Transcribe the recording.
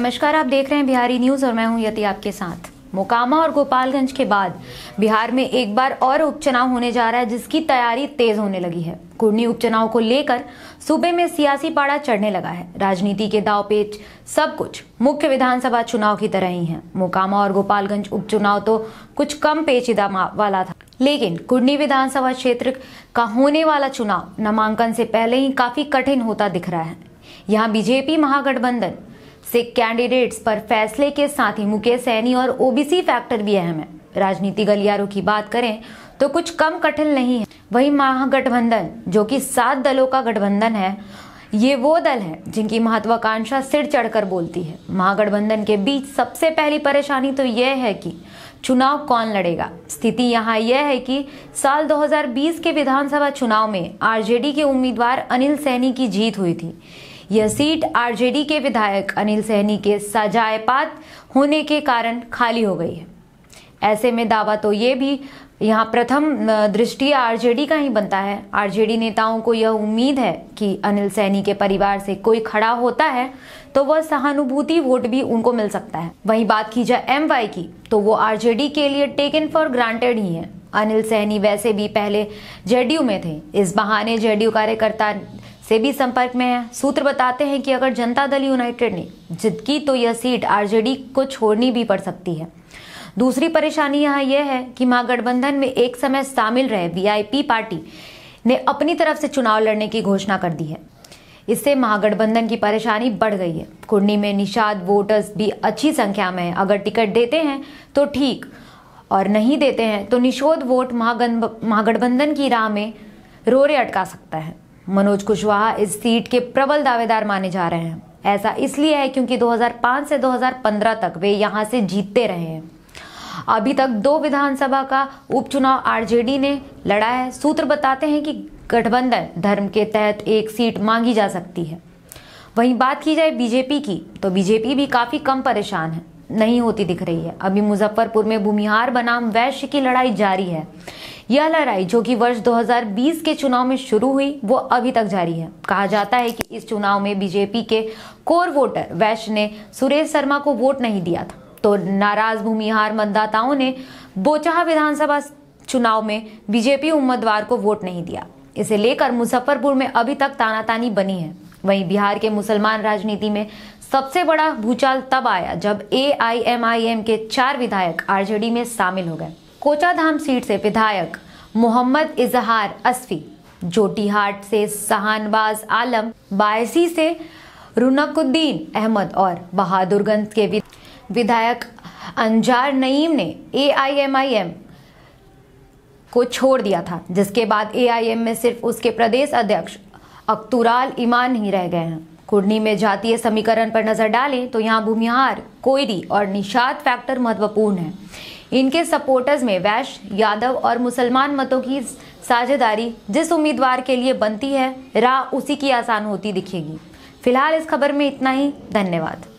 नमस्कार आप देख रहे हैं बिहारी न्यूज और मैं हूं यति आपके साथ मोकामा और गोपालगंज के बाद बिहार में एक बार और उपचुनाव होने जा रहा है जिसकी तैयारी तेज होने लगी है कुर्नी उपचुनाव को लेकर सूबे में सियासी पाड़ा चढ़ने लगा है राजनीति के दाव पेच सब कुछ मुख्य विधानसभा चुनाव की तरह ही है मोकामा और गोपालगंज उपचुनाव तो कुछ कम पेचीदा वाला था लेकिन कुर्नी विधानसभा क्षेत्र का होने वाला चुनाव नामांकन से पहले ही काफी कठिन होता दिख रहा है यहाँ बीजेपी महागठबंधन सिख कैंडिडेट्स पर फैसले के साथ ही मुकेश सैनी और ओबीसी फैक्टर भी अहम है राजनीति गलियारों की बात करें तो कुछ कम कठिन नहीं है वही महागठबंधन जो कि सात दलों का गठबंधन है ये वो दल है जिनकी महत्वाकांक्षा सिर चढ़कर बोलती है महागठबंधन के बीच सबसे पहली परेशानी तो यह है कि चुनाव कौन लड़ेगा स्थिति यहाँ यह है कि साल 2020 के विधानसभा चुनाव में आरजेडी के उम्मीदवार अनिल सैनी की जीत हुई थी यह सीट आरजेडी के विधायक अनिल सहनी के सजायपात होने के कारण खाली हो गई है ऐसे में दावा तो ये भी यहाँ प्रथम दृष्टि आरजेडी का ही बनता है आरजेडी नेताओं को यह उम्मीद है कि अनिल सैनी के परिवार से कोई खड़ा होता है तो वह सहानुभूति वोट भी उनको मिल सकता है वहीं बात की जाए एम वाई की तो वो आरजेडी के लिए टेकन फॉर ग्रांटेड ही है अनिल सैनी वैसे भी पहले जेडीयू में थे इस बहाने जेडीयू कार्यकर्ता से भी संपर्क में है सूत्र बताते हैं कि अगर जनता दल यूनाइटेड ने जिद की तो यह सीट आरजेडी को छोड़नी भी पड़ सकती है दूसरी परेशानी यहाँ यह है कि महागठबंधन में एक समय शामिल रहे वीआईपी पार्टी ने अपनी तरफ से चुनाव लड़ने की घोषणा कर दी है इससे महागठबंधन की परेशानी बढ़ गई है कुंडी में निषाद वोटर्स भी अच्छी संख्या में है अगर टिकट देते हैं तो ठीक और नहीं देते हैं तो निषोध वोट महागठबंधन की राह में रोरे अटका सकता है मनोज कुशवाहा इस सीट के प्रबल दावेदार माने जा रहे हैं ऐसा इसलिए है क्योंकि 2005 से 2015 तक वे यहां से जीतते रहे हैं अभी तक दो विधानसभा का उपचुनाव आरजेडी ने लड़ा है सूत्र बताते हैं कि गठबंधन धर्म के तहत एक सीट मांगी जा सकती है वहीं बात की जाए बीजेपी की तो बीजेपी भी काफ़ी कम परेशान है नहीं होती दिख रही है अभी मुजफ्फरपुर में भूमिहार बनाम वैश्य की लड़ाई जारी है यह लड़ाई जो कि वर्ष 2020 के चुनाव में शुरू हुई वो अभी तक जारी है कहा जाता है कि इस चुनाव में बीजेपी के कोर वोटर वैश्य ने सुरेश शर्मा को वोट नहीं दिया था तो नाराज भूमिहार मतदाताओं ने बोचाहा विधानसभा चुनाव में बीजेपी उम्मीदवार को वोट नहीं दिया इसे लेकर मुजफ्फरपुर में अभी तक तानातानी बनी है वहीं बिहार के मुसलमान राजनीति में सबसे बड़ा भूचाल तब आया जब ए के चार विधायक आरजेडी में शामिल हो गए कोचाधाम सीट से विधायक मोहम्मद इजहार असफी जोटीहाट से सहानबाज आलम बायसी से रुनकुद्दीन अहमद और बहादुरगंज के विधायक अंजार नईम ने ए को छोड़ दिया था जिसके बाद ए में सिर्फ उसके प्रदेश अध्यक्ष अख्तुराल ईमान ही रह गए हैं कुर्नी में जातीय समीकरण पर नजर डालें तो यहाँ भूमिहार कोयरी और निषाद फैक्टर महत्वपूर्ण है इनके सपोर्टर्स में वैश्य यादव और मुसलमान मतों की साझेदारी जिस उम्मीदवार के लिए बनती है राह उसी की आसान होती दिखेगी फिलहाल इस खबर में इतना ही धन्यवाद